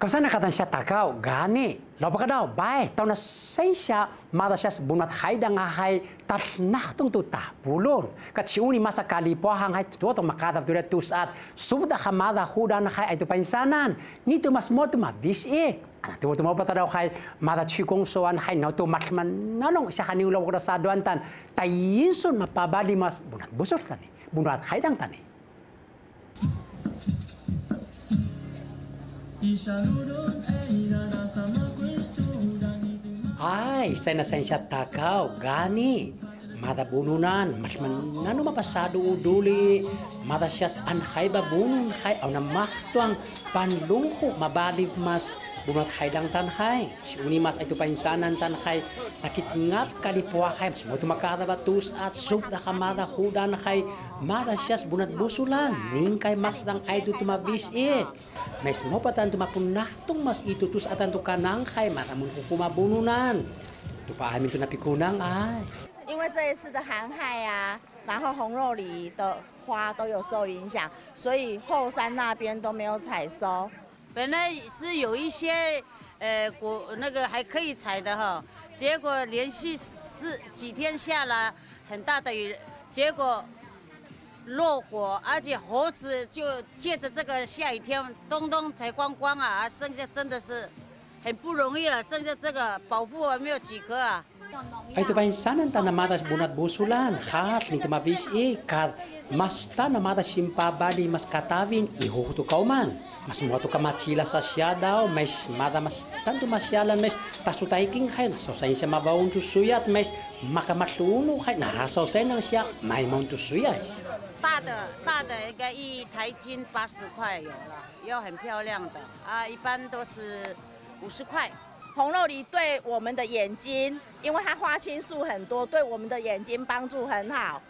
kata かさなかたしたたかおがに、lo kau tahu baik. Tahu na saya sya mata sya bunat hai dan hai tar nah tung tu ta bulun ka masa kali pohang hang hai tu atau makata tu tu saat subda hamada hudan hai itu pensanan ni tu mas mo tu ma vis e ana tu tu hai mata cikung soan hai no tu matman nalong saya haniu lo kau sa duan tan tayin sun mapabali mas bunat busur tani bunat hai dang tani Ay, isa na siya takaw, gani mada bununan mas man nano mapasado uduli mada sias an hay babunun hay aw na mahtuang panlungko mabalib mas bunot haydang tan hay uni mas ay tupainsanan tan hay nakit ngap kalipwa hay mas mutu batus at sub na kamada hudan hay mada sias bunat busulan ning ningkay mas dang ay tu tumabis it mas mo patan tumapunahtong mas itutus atan tu kanang hay matamun ko kumabununan Tupaamin to napikunang ay. 这一次的寒害啊，然后红肉梨的花都有受影响，所以后山那边都没有采收。本来是有一些，呃，果那个还可以采的哈，结果连续是几天下了很大的雨，结果落果，而且猴子就借着这个下雨天，东东采光光啊，剩下真的是很不容易了，剩下这个保护还没有几棵啊。Aitu pain sanan ta namadas bunat busulan, hat ni tumabis e, kad mas ta namadas simpabali mas katavin ihuhutu kauman. Mas mo ka kamatila sa siya daw, mas mada mas tanto masyalan mas tasutaiking kay nasaw sa siya mabaon tu suyat mas makamatluno kay nasaw sa nang siya may maon tu suyas. 大的大的一个一台斤八十块有了，有很漂亮的啊，一般都是五十块。红肉梨对我们的眼睛，因为它花青素很多，对我们的眼睛帮助很好。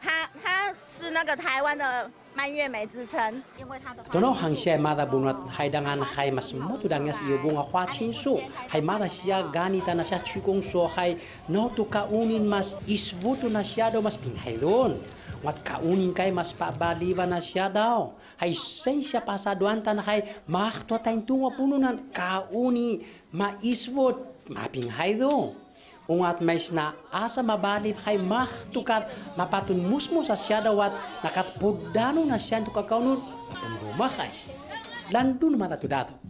它它是那个台湾的。蔓越莓之称，因为它的。到诺韩西马达布诺海段海面上，诺突然有几棵花青树，海马达西亚干 ita 那下吹风所海，诺就卡 uni 马斯 iswot 那西亚都马斯 p i n g h a i n i n g 卡 u y m 海 s 斯 pa baliva 那西亚都，海 senia pasadoanta 那海马 hto taingtungo p u n o n a n 卡 uni m 马 iswot m 马 p i n g h a d o о н ungat na asa mabalif hay mahtukat mapatun musmo sa siya dawat nakat pugdano na siya tukakaunod patunggo makas. Landun matatudato.